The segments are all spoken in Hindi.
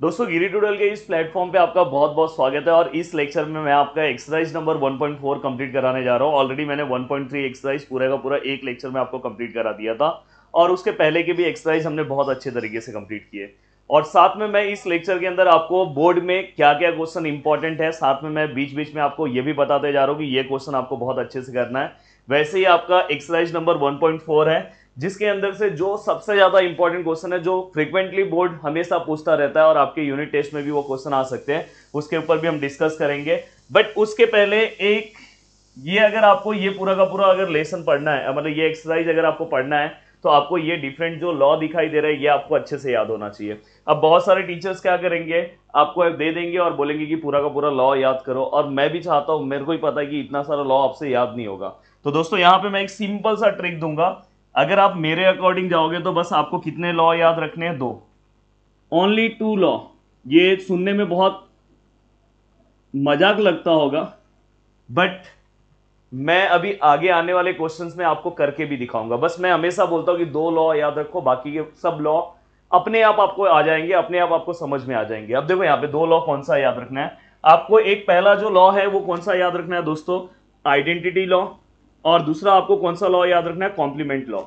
दोस्तों गिरी टूडल के इस प्लेटफॉर्म पे आपका बहुत बहुत स्वागत है और इस लेक्चर में मैं आपका एक्सरसाइज नंबर 1.4 कंप्लीट कराने जा रहा हूँ ऑलरेडी मैंने 1.3 एक्सरसाइज पूरे का पूरा एक लेक्चर में आपको कंप्लीट करा दिया था और उसके पहले के भी एक्सरसाइज हमने बहुत अच्छे तरीके से कंप्लीट किए और साथ में मैं इस लेक्चर के अंदर आपको बोर्ड में क्या क्या क्वेश्चन इंपॉर्टेंट है साथ में मैं बीच बीच में आपको ये भी बताते जा रहा हूँ कि ये क्वेश्चन आपको बहुत अच्छे से करना है वैसे ही आपका एक्सरसाइज नंबर 1.4 है जिसके अंदर से जो सबसे ज़्यादा इंपॉर्टेंट क्वेश्चन है जो फ्रिक्वेंटली बोर्ड हमेशा पूछता रहता है और आपके यूनिट टेस्ट में भी वो क्वेश्चन आ सकते हैं उसके ऊपर भी हम डिस्कस करेंगे बट उसके पहले एक ये अगर आपको ये पूरा का पूरा अगर लेसन पढ़ना है मतलब ये एक्सरसाइज अगर आपको पढ़ना है तो आपको ये डिफरेंट जो लॉ दिखाई दे रहा है ये आपको अच्छे से याद होना चाहिए अब बहुत सारे टीचर्स क्या करेंगे आपको दे देंगे और बोलेंगे कि पूरा का पूरा लॉ याद करो और मैं भी चाहता हूँ मेरे को ही पता है कि इतना सारा लॉ आपसे याद नहीं होगा तो दोस्तों यहाँ पे मैं एक सिंपल सा ट्रिक दूंगा अगर आप मेरे अकॉर्डिंग जाओगे तो बस आपको कितने लॉ याद रखने हैं दो ओनली टू लॉ ये सुनने में बहुत मजाक लगता होगा बट मैं अभी आगे आने वाले क्वेश्चंस में आपको करके भी दिखाऊंगा बस मैं हमेशा बोलता हूं कि दो लॉ याद रखो बाकी के सब लॉ अपने आप आपको आ जाएंगे अपने आप आपको समझ में आ जाएंगे अब देखो यहां पे दो लॉ कौन सा याद रखना है आपको एक पहला जो लॉ है वो कौन सा याद रखना है दोस्तों आइडेंटिटी लॉ और दूसरा आपको कौन सा लॉ याद रखना है कॉम्प्लीमेंट लॉ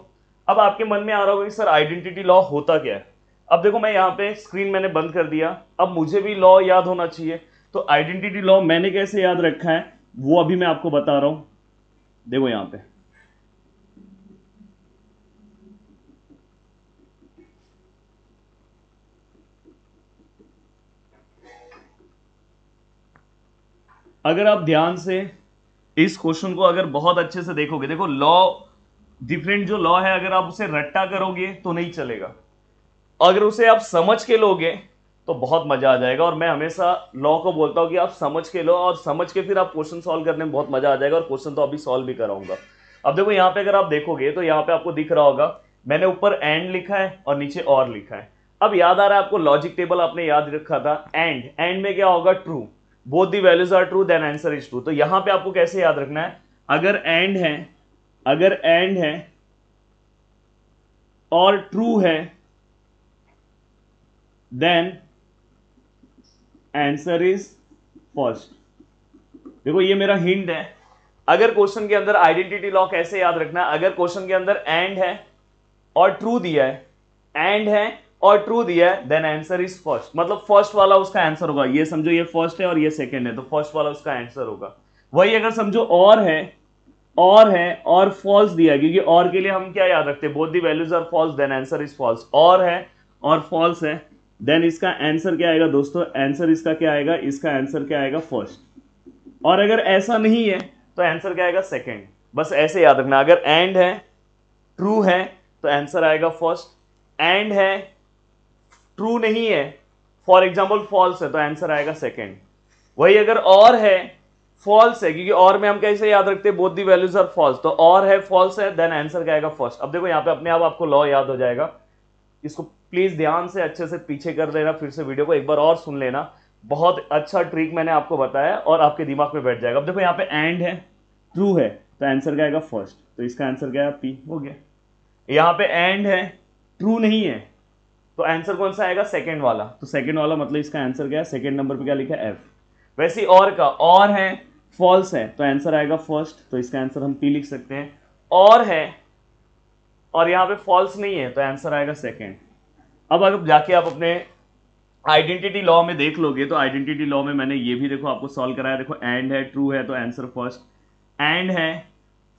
अब आपके मन में आ रहा होगा कि सर आइडेंटिटी लॉ होता क्या है अब देखो मैं यहाँ पे स्क्रीन मैंने बंद कर दिया अब मुझे भी लॉ याद होना चाहिए तो आइडेंटिटी लॉ मैंने कैसे याद रखा है वो अभी मैं आपको बता रहा हूं देखो यहां पे अगर आप ध्यान से इस क्वेश्चन को अगर बहुत अच्छे से देखोगे देखो लॉ डिफरेंट जो लॉ है अगर आप उसे रट्टा करोगे तो नहीं चलेगा अगर उसे आप समझ के लोगे तो बहुत मजा आ जाएगा और मैं हमेशा लॉ को बोलता हूँ कि आप समझ के लो और समझ के फिर आप क्वेश्चन सॉल्व करने में बहुत मजा आ जाएगा और क्वेश्चन तो अभी सॉल्व भी कराऊंगा अब देखो यहाँ पे अगर आप देखोगे तो यहाँ पे आपको दिख रहा होगा मैंने ऊपर एंड लिखा है और नीचे और लिखा है अब याद आ रहा है आपको लॉजिक टेबल आपने याद रखा था एंड एंड में क्या होगा true both the values are true then answer is true तो यहां पे आपको कैसे याद रखना है अगर एंड है अगर एंड है और ट्रू है देन आंसर इज फर्स्ट देखो ये मेरा हिंट है अगर क्वेश्चन के अंदर आइडेंटिटी लॉ कैसे याद रखना है अगर क्वेश्चन के अंदर एंड है और ट्रू दिया है एंड है और ट्रू दिया है देन आंसर इज फर्स्ट मतलब फर्स्ट वाला उसका आंसर होगा ये समझो ये फर्स्ट है और ये सेकेंड है तो फर्स्ट वाला उसका आंसर होगा वही अगर समझो और है और है और फॉल्स दिया क्योंकि और के लिए हम क्या याद रखते हैं both the values are false then answer is false और है और फॉल्स है देन इसका आंसर क्या आएगा दोस्तों आंसर इसका क्या आएगा इसका आंसर क्या आएगा फर्स्ट और अगर ऐसा नहीं है तो आंसर क्या आएगा सेकेंड बस ऐसे याद रखना अगर एंड है ट्रू है तो आंसर आएगा फर्स्ट एंड है ट्रू नहीं है फॉर एग्जाम्पल फॉल्स है तो आंसर आएगा सेकेंड वही अगर और है फॉल्स है क्योंकि और में हम कैसे याद रखते हैं both the values are false तो और है फॉल्स है देन आंसर क्या आएगा फर्स्ट अब देखो यहाँ पे अपने आप आपको लॉ याद हो जाएगा इसको प्लीज ध्यान से अच्छे से पीछे कर लेना फिर से वीडियो को एक बार और सुन लेना बहुत अच्छा ट्रिक मैंने आपको बताया और आपके दिमाग में बैठ जाएगा अब देखो यहाँ पे एंड है ट्रू है तो आंसर क्या आएगा फर्स्ट तो इसका आंसर क्या है पी हो गया यहाँ पे एंड है ट्रू नहीं है तो आंसर कौन सा आएगा सेकेंड वाला तो सेकेंड वाला मतलब इसका आंसर क्या है सेकेंड नंबर पर क्या लिखा है एफ वैसे और का और है फॉल्स है तो आंसर आएगा फर्स्ट तो इसका आंसर हम पी लिख सकते हैं और है और यहां पे फॉल्स नहीं है तो आंसर आएगा सेकेंड अब अगर जाके आप अपने आइडेंटिटी लॉ में देख लोगे तो आइडेंटिटी लॉ में मैंने ये भी देखो आपको सॉल्व कराया देखो एंड है ट्रू है तो आंसर फर्स्ट एंड है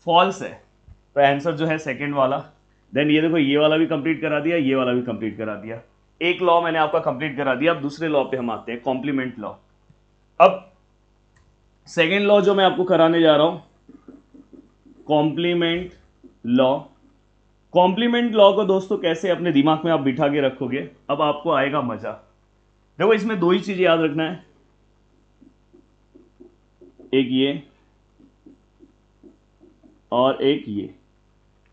फॉल्स है तो आंसर जो है सेकेंड वाला देन ये देखो ये वाला भी कंप्लीट करा दिया ये वाला भी कंप्लीट करा दिया एक लॉ मैंने आपका कंप्लीट करा दिया अब दूसरे लॉ पे हम आते हैं कॉम्प्लीमेंट लॉ अब सेकेंड लॉ जो मैं आपको कराने जा रहा हूं कॉम्प्लीमेंट लॉ कॉम्प्लीमेंट लॉ को दोस्तों कैसे अपने दिमाग में आप बिठा के रखोगे अब आपको आएगा मजा देखो इसमें दो ही चीजें याद रखना है एक ये और एक ये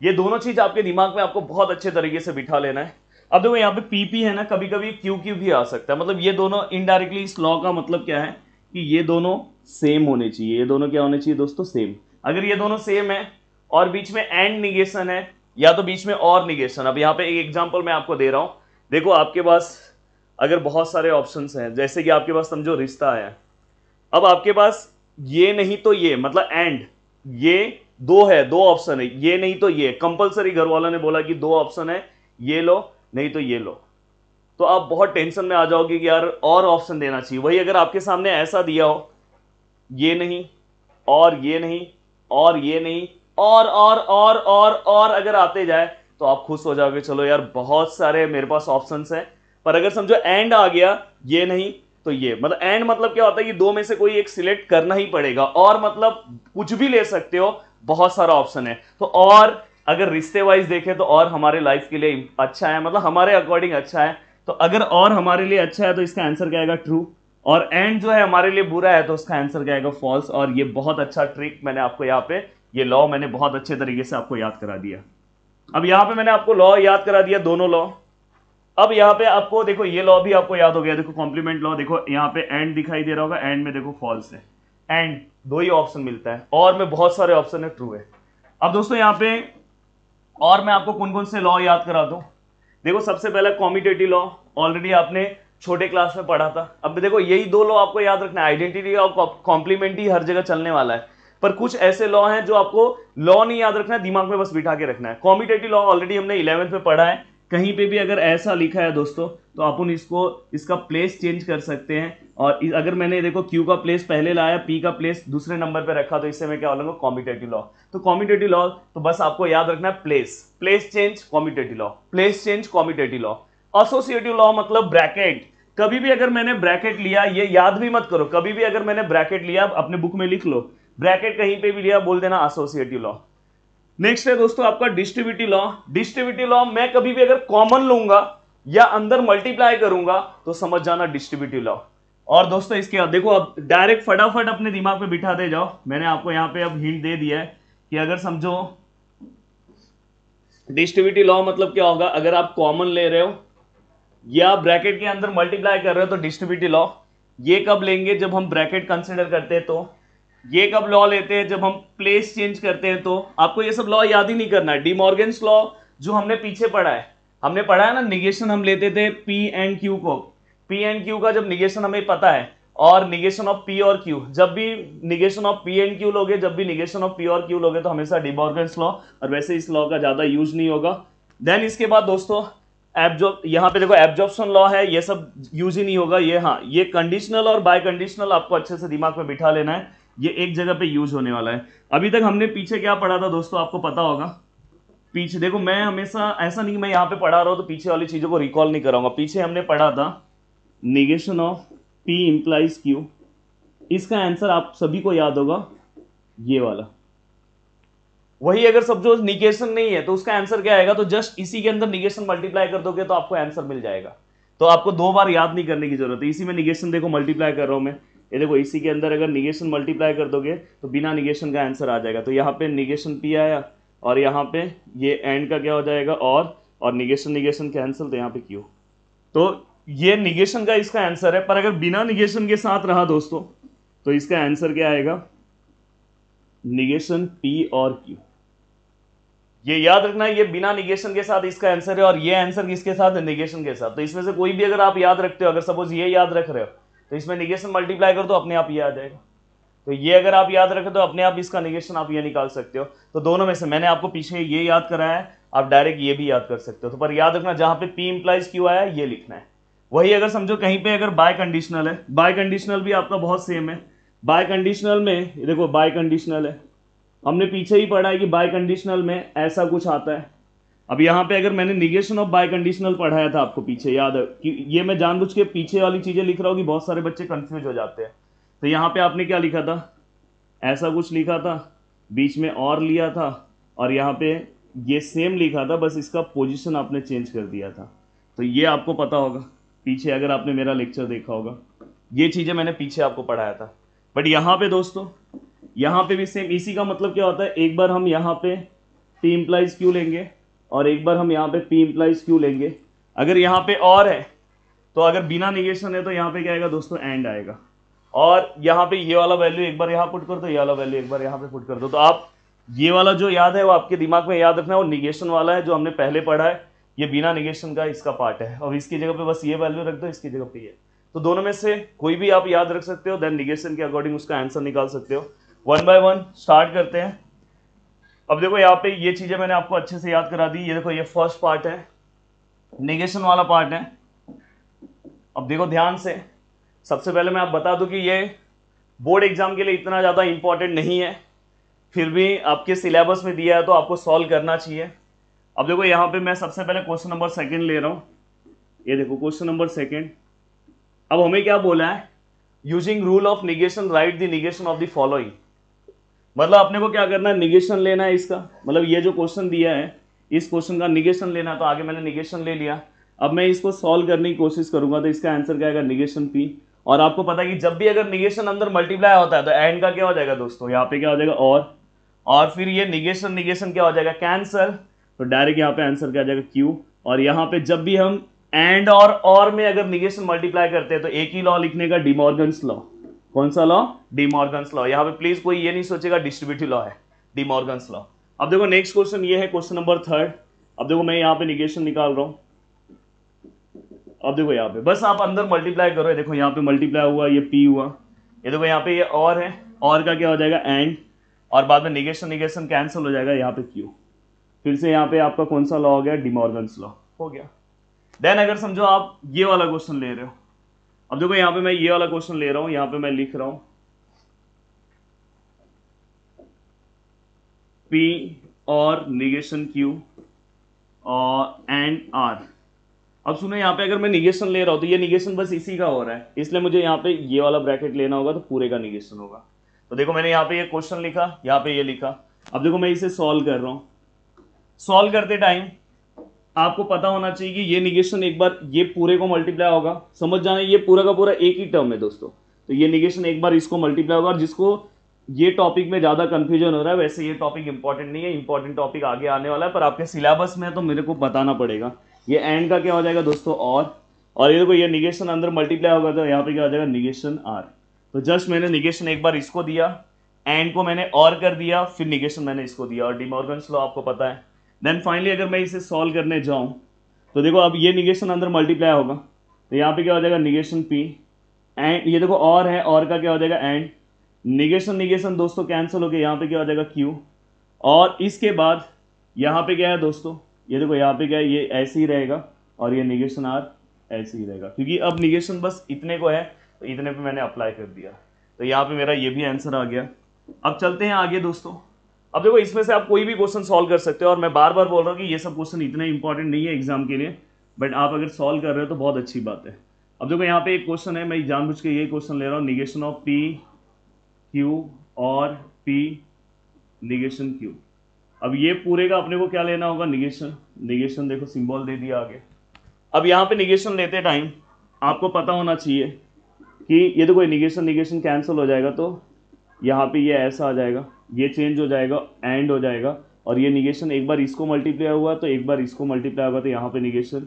ये दोनों चीज आपके दिमाग में आपको बहुत अच्छे तरीके से बिठा लेना है अब देखो यहाँ पे पीपी है ना कभी कभी क्यू क्यू भी आ सकता है मतलब ये दोनों इनडायरेक्टली इस लॉ का मतलब क्या है कि ये दोनों सेम होने चाहिए ये दोनों क्या होने चाहिए दोस्तों सेम अगर ये दोनों सेम है और बीच में एंड निगेशन है या तो बीच में और निगेशन अब यहाँ पे एक एग्जाम्पल मैं आपको दे रहा हूँ देखो आपके पास अगर बहुत सारे ऑप्शन हैं जैसे कि आपके पास समझो रिश्ता है अब आपके पास ये नहीं तो ये मतलब एंड ये दो है दो ऑप्शन है ये नहीं तो ये कंपलसरी घर वालों ने बोला कि दो ऑप्शन है ये लो नहीं तो ये लो तो आप बहुत टेंशन में आ जाओगे कि यार और ऑप्शन देना चाहिए वही अगर आपके सामने ऐसा दिया हो ये नहीं और ये नहीं और ये नहीं और और और और और अगर आते जाए तो आप खुश हो जाओगे चलो यार बहुत सारे मेरे पास ऑप्शन हैं पर अगर समझो एंड आ गया ये नहीं तो ये मतलब एंड मतलब क्या होता है कि दो में से कोई एक सिलेक्ट करना ही पड़ेगा और मतलब कुछ भी ले सकते हो बहुत सारा ऑप्शन है तो और अगर रिश्ते वाइज देखें तो और हमारे लाइफ के लिए अच्छा है मतलब हमारे अकॉर्डिंग अच्छा है तो अगर और हमारे लिए अच्छा है तो इसका आंसर क्या आएगा ट्रू और एंड जो है हमारे लिए बुरा है तो उसका आंसर क्या आएगा फॉल्स और ये बहुत अच्छा ट्रिक मैंने आपको यहाँ पे ये लॉ मैंने बहुत अच्छे तरीके से आपको याद करा दिया अब यहाँ पे मैंने आपको लॉ याद करा दिया दोनों लॉ अब यहाँ पे आपको देखो ये लॉ भी आपको याद हो गया देखो कॉम्प्लीमेंट लॉ देखो यहाँ पे एंड दिखाई दे रहा होगा एंड में देखो फॉल्स है एंड दो ही ऑप्शन मिलता है और में बहुत सारे ऑप्शन है ट्रू है अब दोस्तों यहाँ पे और मैं आपको कौन कौन से लॉ याद करा दूँ देखो सबसे पहला कॉमिटेटिव लॉ ऑलरेडी आपने छोटे क्लास में पढ़ा था अब देखो यही दो लॉ आपको याद रखना है आइडेंटिटी और कॉम्प्लीमेंटी हर जगह चलने वाला है पर कुछ ऐसे लॉ हैं जो आपको लॉ नहीं याद रखना है दिमाग में बस बिठा के रखना है कॉमिटेटिव लॉ ऑलरेडी हमने इलेवेंथ में पढ़ा है कहीं पे भी अगर ऐसा लिखा है दोस्तों तो आप उन इसको इसका प्लेस चेंज कर सकते हैं और अगर मैंने देखो क्यू का प्लेस पहले लाया पी का प्लेस दूसरे नंबर पे रखा तो इससे मैं क्या बोलूंगा कॉम्पिटेटिव लॉ तो कॉम्पिटेटिव लॉ तो बस आपको याद रखना है place place change competitive law place change competitive law associative law मतलब ब्रैकेट कभी भी अगर मैंने ब्रैकेट लिया ये याद भी मत करो कभी भी अगर मैंने ब्रैकेट लिया अपने बुक में लिख लो ब्रैकेट कहीं पे भी लिया बोल देना एसोसिएटिव लॉ नेक्स्ट है दोस्तों आपका डिस्ट्रीब्यूटिव लॉ डिस्ट्रीब्यूटिव लॉ मैं कभी भी अगर कॉमन लूंगा या अंदर मल्टीप्लाई करूंगा तो समझ जाना डिस्ट्रीब्यूटिव लॉ और दोस्तों इसके अब देखो अब डायरेक्ट फटाफट अपने दिमाग पे बिठाते जाओ मैंने आपको यहाँ पे अब हिंट दे दिया है कि अगर समझो डिस्ट्रीब्यूटिव लॉ मतलब क्या होगा अगर आप कॉमन ले रहे हो या ब्रैकेट के अंदर मल्टीप्लाई कर रहे हो तो डिस्ट्रीब्यूटिव लॉ ये कब लेंगे जब हम ब्रैकेट कंसिडर करते हैं तो ये कब लॉ लेते हैं जब हम प्लेस चेंज करते हैं तो आपको ये सब लॉ याद ही नहीं करना है डीमॉर्गेन्स लॉ जो हमने पीछे पढ़ा है हमने पढ़ा है ना निगेशन हम लेते थे पी एंड क्यू को पी एंड क्यू का जब निगेशन हमें पता है और निगेशन ऑफ पी और क्यू जब भी negation of P and Q लोगे जब भी निगेशन ऑफ पी और क्यू लोगे तो हमेशा डिबॉर्गेंस लॉ और वैसे इस लॉ का ज़्यादा यूज नहीं होगा देन इसके बाद दोस्तों एब्जॉर्ब यहाँ पे देखो एब्जॉर्प्शन लॉ है ये सब यूज ही नहीं होगा ये हाँ ये कंडीशनल और बाय कंडीशनल आपको अच्छे से दिमाग में बिठा लेना है ये एक जगह पे यूज होने वाला है अभी तक हमने पीछे क्या पढ़ा था दोस्तों आपको पता होगा पीछे देखो मैं हमेशा ऐसा नहीं मैं यहाँ पे पढ़ा रहा हूँ तो पीछे वाली चीज़ों को रिकॉल नहीं कराऊंगा पीछे हमने पढ़ा था negation of P implies Q इसका आंसर आप सभी को याद होगा ये वाला वही अगर सब जो निगेशन नहीं है तो उसका आंसर क्या आएगा तो जस्ट इसी के अंदर निगेशन मल्टीप्लाई कर दोगे तो आपको आंसर मिल जाएगा तो आपको दो बार याद नहीं करने की जरूरत है इसी में निगेशन देखो मल्टीप्लाई कर रहा हूं मैं ये देखो इसी के अंदर अगर निगेशन मल्टीप्लाई कर दोगे तो बिना निगेशन का आंसर आ जाएगा तो यहाँ पे निगेशन पी आया और यहाँ पे ये एंड का क्या हो जाएगा और और निगेशन निगेशन कैंसिल तो यहाँ पे क्यू तो ये निगेशन का इसका आंसर है पर अगर बिना निगेशन के साथ रहा दोस्तों तो इसका आंसर क्या आएगा निगेशन पी और क्यू ये याद रखना है ये बिना निगेशन के साथ इसका आंसर है और ये आंसर किसके साथ है निगेशन के साथ तो इसमें से कोई भी अगर आप याद रखते हो अगर सपोज ये याद रख रहे हो तो इसमें निगेशन मल्टीप्लाई कर दो अपने आप ये आ जाएगा तो ये अगर आप याद रखे तो अपने आप इसका निगेशन आप ये निकाल सकते हो तो दोनों में से मैंने आपको पीछे ये याद कराया है आप डायरेक्ट ये भी याद कर सकते हो तो पर याद रखना जहां पे पी इंप्लाइज क्यू आया ये लिखना है वही अगर समझो कहीं पे अगर बाय कंडीशनल है बाय कंडीशनल भी आपका बहुत सेम है बाय कंडीशनल में देखो बाय कंडीशनल है हमने पीछे ही पढ़ा है कि बाय कंडीशनल में ऐसा कुछ आता है अब यहाँ पे अगर मैंने निगेशन ऑफ बाय कंडीशनल पढ़ाया था आपको पीछे याद है कि ये मैं जानबूझ के पीछे वाली चीज़ें लिख रहा हूँ कि बहुत सारे बच्चे कन्फ्यूज हो जाते हैं तो यहाँ पे आपने क्या लिखा था ऐसा कुछ लिखा था बीच में और लिया था और यहाँ पे ये सेम लिखा था बस इसका पोजिशन आपने चेंज कर दिया था तो ये आपको पता होगा पीछे अगर आपने मेरा लेक्चर देखा होगा ये चीज़ें मैंने पीछे आपको पढ़ाया था बट यहाँ पे दोस्तों यहाँ पे भी सेम इसी का मतलब क्या होता है एक बार हम यहाँ पे पी इम्प्लाइज क्यू लेंगे और एक बार हम यहाँ पे पी इम्प्लाइज क्यू लेंगे अगर यहाँ पे और है तो अगर बिना निगेशन है तो यहाँ पे क्या आएगा दोस्तों एंड आएगा और यहाँ पे ये वाला वैल्यू एक बार यहाँ पुट कर दो ये वाला वैल्यू एक बार यहाँ पे पुट कर दो तो आप ये वाला जो याद है वो आपके दिमाग में याद रखना है वो निगेशन वाला है जो हमने पहले पढ़ा है ये बिना निगेशन का इसका पार्ट है और इसकी जगह पे बस ये वैल्यू रख दो इसकी जगह पे ये तो दोनों में से कोई भी आप याद रख सकते हो देन निगेशन के अकॉर्डिंग उसका आंसर निकाल सकते हो वन बाय वन स्टार्ट करते हैं अब देखो यहाँ पे ये चीज़ें मैंने आपको अच्छे से याद करा दी ये देखो ये फर्स्ट पार्ट है निगेशन वाला पार्ट है अब देखो ध्यान से सबसे पहले मैं आप बता दूं कि ये बोर्ड एग्जाम के लिए इतना ज़्यादा इंपॉर्टेंट नहीं है फिर भी आपके सिलेबस में दिया है तो आपको सॉल्व करना चाहिए अब देखो यहाँ पे मैं सबसे पहले क्वेश्चन नंबर सेकंड ले रहा हूँ ये देखो क्वेश्चन नंबर सेकंड अब हमें क्या बोला है using rule of negation write the negation of the following मतलब अपने को क्या करना है निगेशन लेना है इसका मतलब ये जो क्वेश्चन दिया है इस क्वेश्चन का निगेशन लेना तो आगे मैंने निगेशन ले लिया अब मैं इसको सॉल्व करने की कोशिश करूंगा तो इसका आंसर क्या आएगा निगेशन पी और आपको पता है कि जब भी अगर निगेशन अंदर मल्टीप्लाई होता है तो एंड का क्या हो जाएगा दोस्तों यहाँ पे क्या हो जाएगा और और फिर ये निगेशन निगेशन क्या हो जाएगा कैंसर तो डायरेक्ट यहाँ पे आंसर क्या आ जाएगा क्यू और यहाँ पे जब भी हम एंड और और में अगर निगेशन मल्टीप्लाई करते हैं तो एक ही लॉ लिखने का डिमॉर्गन्स लॉ कौन सा लॉ डिमॉर्गन्स लॉ यहां पे प्लीज कोई ये नहीं सोचेगा डिस्ट्रीब्यूटिव लॉ है डिमॉर्गन्स लॉ अब देखो नेक्स्ट क्वेश्चन ये है क्वेश्चन नंबर थर्ड अब देखो मैं यहाँ पे निगेशन निकाल रहा हूँ अब देखो यहाँ पे बस आप अंदर मल्टीप्लाई करो देखो यहाँ पे मल्टीप्लाई हुआ ये पी हुआ ये देखो यहाँ पे ये और है और का क्या हो जाएगा एंड और बाद में निगेशन निगेशन कैंसिल हो जाएगा यहाँ पे क्यू फिर से यहाँ पे आपका कौन सा लॉ हो गया डिमॉर्गन्स लॉ हो गया देन अगर समझो आप ये वाला क्वेश्चन ले रहे हो अब देखो यहाँ पे मैं ये वाला क्वेश्चन ले रहा हूँ यहाँ पे मैं लिख रहा हूँ पी और निगेशन क्यू और एंड आर अब सुनो यहाँ पे अगर मैं निगेशन ले रहा हूँ तो ये निगेशन बस इसी का हो रहा है इसलिए मुझे यहाँ पे ये वाला ब्रैकेट लेना होगा तो पूरे का निगेशन होगा तो देखो मैंने यहाँ पे ये क्वेश्चन लिखा यहाँ पे ये लिखा अब देखो मैं इसे सॉल्व कर रहा हूँ सॉल्व करते टाइम आपको पता होना चाहिए कि ये निगेशन एक बार ये पूरे को मल्टीप्लाई होगा समझ जाना ये पूरा का पूरा एक ही टर्म है दोस्तों तो ये निगेशन एक बार इसको मल्टीप्लाई होगा और जिसको ये टॉपिक में ज़्यादा कंफ्यूजन हो रहा है वैसे ये टॉपिक इंपॉर्टेंट नहीं है इंपॉर्टेंट टॉपिक आगे आने वाला है पर आपके सिलेबस में तो मेरे को बताना पड़ेगा ये एंड का क्या हो जाएगा दोस्तों और और ये देखो ये निगेशन अंदर मल्टीप्लाई होगा तो यहाँ पे क्या हो जाएगा निगेशन आर तो जस्ट मैंने निगेशन एक बार इसको दिया एंड को मैंने और कर दिया फिर निगेशन मैंने इसको दिया और डिमोर्गन स्लो आपको पता है देन फाइनली अगर मैं इसे सॉल्व करने जाऊँ तो देखो अब ये निगेशन अंदर मल्टीप्लाई होगा तो यहाँ पे क्या हो जाएगा निगेशन पी एंड ये देखो और है और का क्या हो जाएगा एंड निगेशन निगेशन दोस्तों कैंसिल हो गया यहाँ पे क्या हो जाएगा क्यू और इसके बाद यहाँ पे क्या है दोस्तों ये देखो यहाँ पे क्या है ये ऐसे ही रहेगा और ये निगेशन आर ऐसे ही रहेगा क्योंकि अब निगेशन बस इतने को है तो इतने पर मैंने अप्लाई कर दिया तो यहाँ पर मेरा ये भी आंसर आ गया अब चलते हैं आगे दोस्तों अब देखो इसमें से आप कोई भी क्वेश्चन सॉल्व कर सकते हो और मैं बार बार बोल रहा हूँ कि ये सब क्वेश्चन इतने इंपॉर्टेंट नहीं है एग्जाम के लिए बट आप अगर सॉल्व कर रहे हो तो बहुत अच्छी बात है अब देखो यहाँ पे एक क्वेश्चन है मैं जानबूझ के ये क्वेश्चन ले रहा हूँ निगेशन ऑफ पी क्यू और पी निगेशन क्यू अब ये पूरे का अपने को क्या लेना होगा निगेशन निगेशन देखो सिंबल दे दिया आगे अब यहाँ पे निगेशन लेते टाइम आपको पता होना चाहिए कि ये देखो निगेशन निगेशन कैंसिल हो जाएगा तो यहाँ पे ये ऐसा आ जाएगा ये चेंज हो जाएगा एंड हो जाएगा और ये निगेशन एक बार इसको मल्टीप्लाई हुआ तो एक बार इसको मल्टीप्लाई होगा तो यहाँ पे निगेशन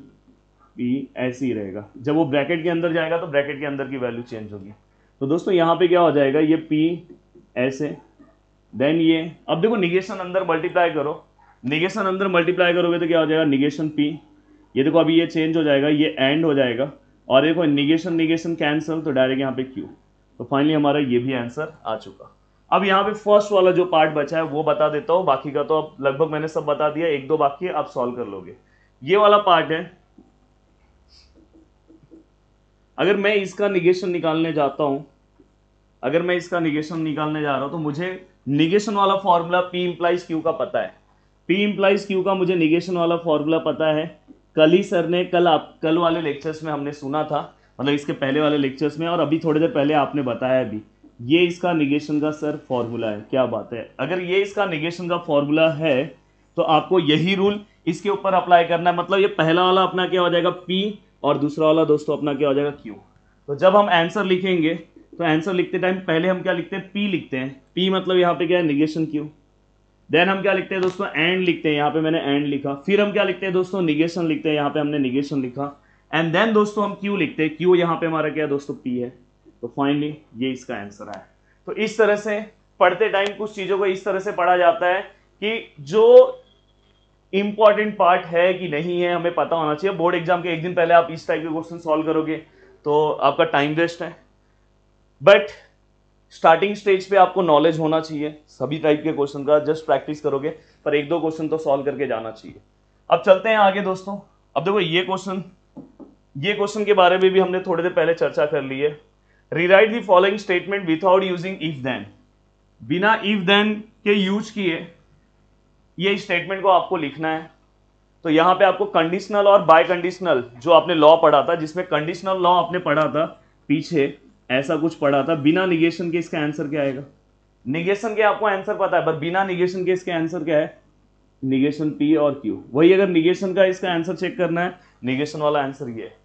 भी ऐसे ही रहेगा जब वो ब्रैकेट के अंदर जाएगा तो ब्रैकेट के अंदर की वैल्यू चेंज होगी तो दोस्तों यहाँ पे क्या हो जाएगा ये पी ऐसे देन ये अब देखो निगेशन अंदर मल्टीप्लाई करो निगेशन अंदर मल्टीप्लाई करोगे तो क्या हो जाएगा निगेशन पी ये देखो अभी ये चेंज हो जाएगा ये एंड हो जाएगा और देखो निगेशन निगेशन कैंसिल तो डायरेक्ट यहाँ पे क्यू तो फाइनली हमारा ये भी आंसर आ चुका अब यहाँ पे फर्स्ट वाला जो पार्ट बचा है वो बता देता हूँ बाकी का तो अब लगभग मैंने सब बता दिया एक दो बाकी आप सॉल्व कर लोगे ये वाला पार्ट है अगर मैं इसका निगेशन निकालने जाता हूं अगर मैं इसका निगेशन निकालने जा रहा हूं तो मुझे निगेशन वाला फॉर्मूला पी इम्प्लाइज क्यू का पता है पी इम्प्लाइज क्यू का मुझे निगेशन वाला फॉर्मूला पता है कल ही सर ने कल आप कल वाले लेक्चर्स में हमने सुना था मतलब इसके पहले वाले लेक्चर्स में और अभी थोड़ी देर पहले आपने बताया अभी ये इसका निगेशन का सर फॉर्मूला है क्या बात है अगर ये इसका निगेशन का फॉर्मूला है तो आपको यही रूल इसके ऊपर अप्लाई करना है मतलब ये पहला वाला अपना क्या हो जाएगा पी और दूसरा वाला दोस्तों अपना क्या हो जाएगा क्यू तो जब हम आंसर लिखेंगे तो आंसर लिखते टाइम पहले हम क्या लिखते हैं पी लिखते हैं पी मतलब यहाँ पे क्या है निगेशन क्यू देन हम क्या लिखते हैं दोस्तों एंड लिखते हैं यहाँ पे मैंने एंड लिखा फिर हम क्या लिखते हैं दोस्तों निगेशन लिखते हैं यहाँ पे हमने निगेशन लिखा एंड देन दोस्तों हम क्यू लिखते हैं क्यू यहाँ पे हमारा क्या है दोस्तों पी है तो फाइनली ये इसका आंसर है तो इस तरह से पढ़ते टाइम कुछ चीज़ों को इस तरह से पढ़ा जाता है कि जो इंपॉर्टेंट पार्ट है कि नहीं है हमें पता होना चाहिए बोर्ड एग्जाम के एक दिन पहले आप इस टाइप के क्वेश्चन सॉल्व करोगे तो आपका टाइम वेस्ट है बट स्टार्टिंग स्टेज पे आपको नॉलेज होना चाहिए सभी टाइप के क्वेश्चन का जस्ट प्रैक्टिस करोगे पर एक दो क्वेश्चन तो सॉल्व करके जाना चाहिए अब चलते हैं आगे दोस्तों अब देखो ये क्वेश्चन ये क्वेश्चन के बारे में भी हमने थोड़ी देर पहले चर्चा कर ली है rewrite the following statement without using if then बिना इफ देन के यूज किए ये स्टेटमेंट को आपको लिखना है तो यहां पे आपको कंडीशनल और बाय कंडीशनल जो आपने लॉ पढ़ा था जिसमें कंडीशनल लॉ आपने पढ़ा था पीछे ऐसा कुछ पढ़ा था बिना निगेशन के इसका आंसर क्या आएगा निगेशन के आपको आंसर पता है बट बिना निगेशन के इसका आंसर क्या है निगेशन पी और क्यू वही अगर निगेशन का इसका आंसर चेक करना है निगेशन वाला आंसर ये है